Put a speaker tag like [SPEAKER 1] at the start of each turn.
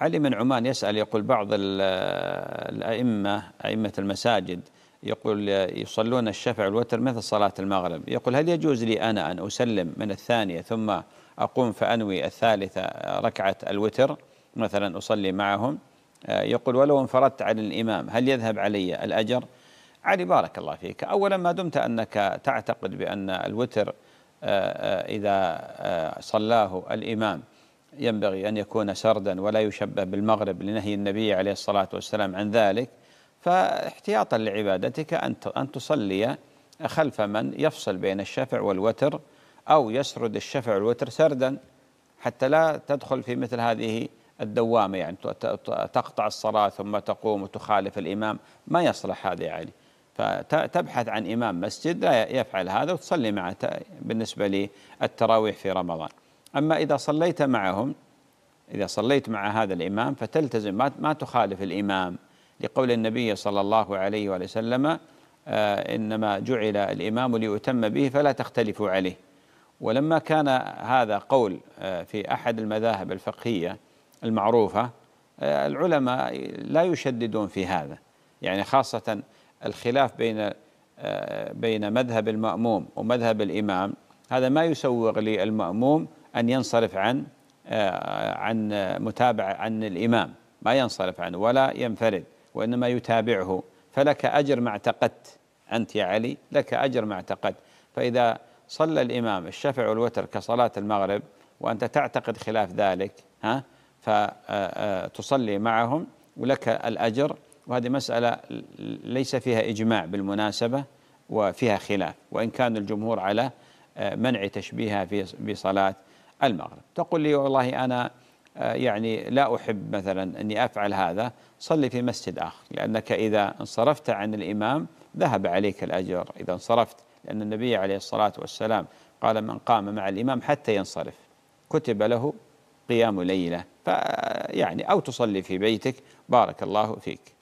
[SPEAKER 1] علي من عمان يسأل يقول بعض الأئمة أئمة المساجد يقول يصلون الشفع والوتر مثل صلاة المغرب يقول هل يجوز لي أنا أن أسلم من الثانية ثم أقوم فأنوي الثالثة ركعة الوتر مثلا أصلي معهم يقول ولو انفردت عن الإمام هل يذهب علي الأجر علي بارك الله فيك أولا ما دمت أنك تعتقد بأن الوتر آه، آه، إذا آه، صلاه الإمام ينبغي أن يكون سردا ولا يشبه بالمغرب لنهي النبي عليه الصلاة والسلام عن ذلك فاحتياطا لعبادتك أن تصلي خلف من يفصل بين الشفع والوتر أو يسرد الشفع والوتر سردا حتى لا تدخل في مثل هذه الدوامة يعني تقطع الصلاة ثم تقوم وتخالف الإمام ما يصلح هذا يا علي فتبحث عن إمام مسجد لا يفعل هذا وتصلي معه بالنسبة للتراويح في رمضان أما إذا صليت معهم إذا صليت مع هذا الإمام فتلتزم ما تخالف الإمام لقول النبي صلى الله عليه وآله وسلم آه، إنما جعل الإمام ليؤتم به فلا تختلفوا عليه ولما كان هذا قول آه، في أحد المذاهب الفقهية المعروفة آه، العلماء لا يشددون في هذا يعني خاصة الخلاف بين بين مذهب المأموم ومذهب الإمام هذا ما يسوغ للمأموم أن ينصرف عن آه، عن متابعة عن الإمام ما ينصرف عنه ولا ينفرد وإنما يتابعه فلك أجر ما اعتقدت أنت يا علي لك أجر ما اعتقدت فإذا صلى الإمام الشفع والوتر كصلاة المغرب وأنت تعتقد خلاف ذلك ها فتصلي آه، آه، معهم ولك الأجر وهذه مسألة ليس فيها إجماع بالمناسبة وفيها خلاف وإن كان الجمهور على منع تشبيهها في بصلاة المغرب تقول لي والله أنا آه، يعني لا أحب مثلا أني أفعل هذا صلي في مسجد آخر لأنك إذا انصرفت عن الإمام ذهب عليك الأجر إذا انصرفت لأن النبي عليه الصلاة والسلام قال من قام مع الإمام حتى ينصرف كتب له قيام ليلة فيعني آه، أو تصلي في بيتك بارك الله فيك